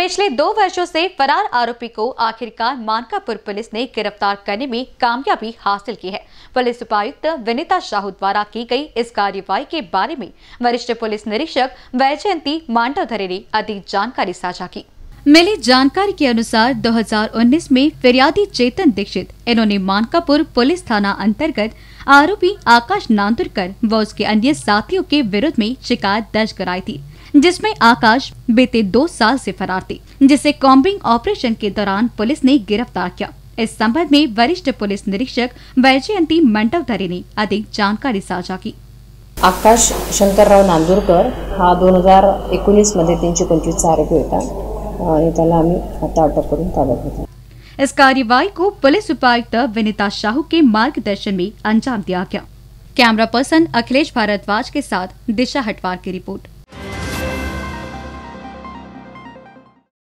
पिछले दो वर्षों से फरार आरोपी को आखिरकार मानकापुर पुलिस ने गिरफ्तार करने में कामयाबी हासिल की है पुलिस उपायुक्त विनीता शाहू द्वारा की गई इस कार्यवाही के बारे में वरिष्ठ पुलिस निरीक्षक वैजयंती मांडवधरे ने अधिक जानकारी साझा की मिली जानकारी के अनुसार 2019 में फिरियादी चेतन दीक्षित इन्होंने मानकापुर पुलिस थाना अंतर्गत आरोपी आकाश नांदुरकर व उसके अन्य साथियों के विरुद्ध में शिकायत दर्ज कराई थी जिसमें आकाश बीते दो साल से फरार थे जिसे कॉम्बिंग ऑपरेशन के दौरान पुलिस ने गिरफ्तार किया इस संबंध में वरिष्ठ पुलिस निरीक्षक वैजयंती मंडवधरे ने अधिक जानकारी साझा की आकाश राव नांदुरकर हा दोन हजार एकोणीसमध्ये तीनशे पंचवीसचा आरोपी होता इस कार्यवाही को पुलिस उपायुक्त विनीता शाहू के मार्गदर्शन में अंजाम दिया गया कैमरा पर्सन अखिलेश भारद्वाज के साथ दिशा हटवार की रिपोर्ट